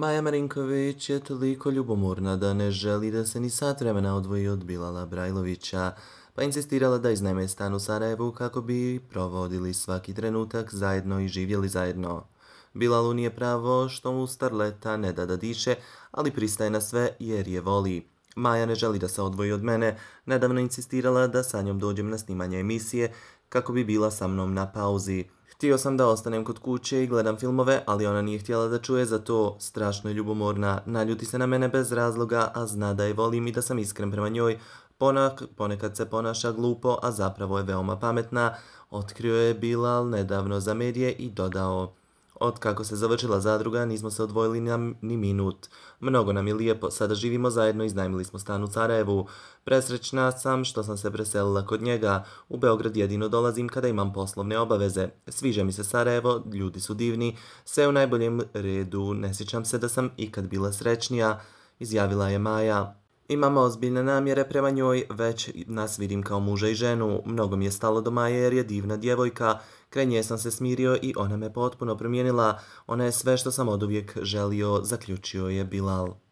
Maja Marinković je toliko ljubomorna da ne želi da se ni sat vremena odvoji od Bilala Brajlovića, pa insistirala da izneme stan u Sarajevu kako bi provodili svaki trenutak zajedno i živjeli zajedno. Bilalu nije pravo što mu starleta ne da da diše, ali pristaje na sve jer je voli. Maja ne želi da se odvoji od mene, nedavno insistirala da sa njom dođem na snimanje emisije kako bi bila sa mnom na pauzi. Htio sam da ostanem kod kuće i gledam filmove, ali ona nije htjela da čuje zato Strašno je ljubomorna, naljuti se na mene bez razloga, a zna da je volim i da sam iskren prema njoj. Ponak, ponekad se ponaša glupo, a zapravo je veoma pametna. Otkrio je Bilal nedavno za medije i dodao od kako se završila zadruga nismo se odvojili ni minut. Mnogo nam je lijepo, sada živimo zajedno i iznajmili smo stan u Sarajevu. Presrećna sam što sam se preselila kod njega. U Beograd jedino dolazim kada imam poslovne obaveze. Sviđa mi se Sarajevo, ljudi su divni, sve u najboljem redu, ne sjećam se da sam ikad bila srećnija, izjavila je Maja. Imamo ozbiljne namjere prema njoj, već nas vidim kao muža i ženu. Mnogo mi je stalo do Maje jer je divna djevojka. Kraj nje sam se smirio i ona me potpuno promijenila. Ona je sve što sam od uvijek želio, zaključio je Bilal.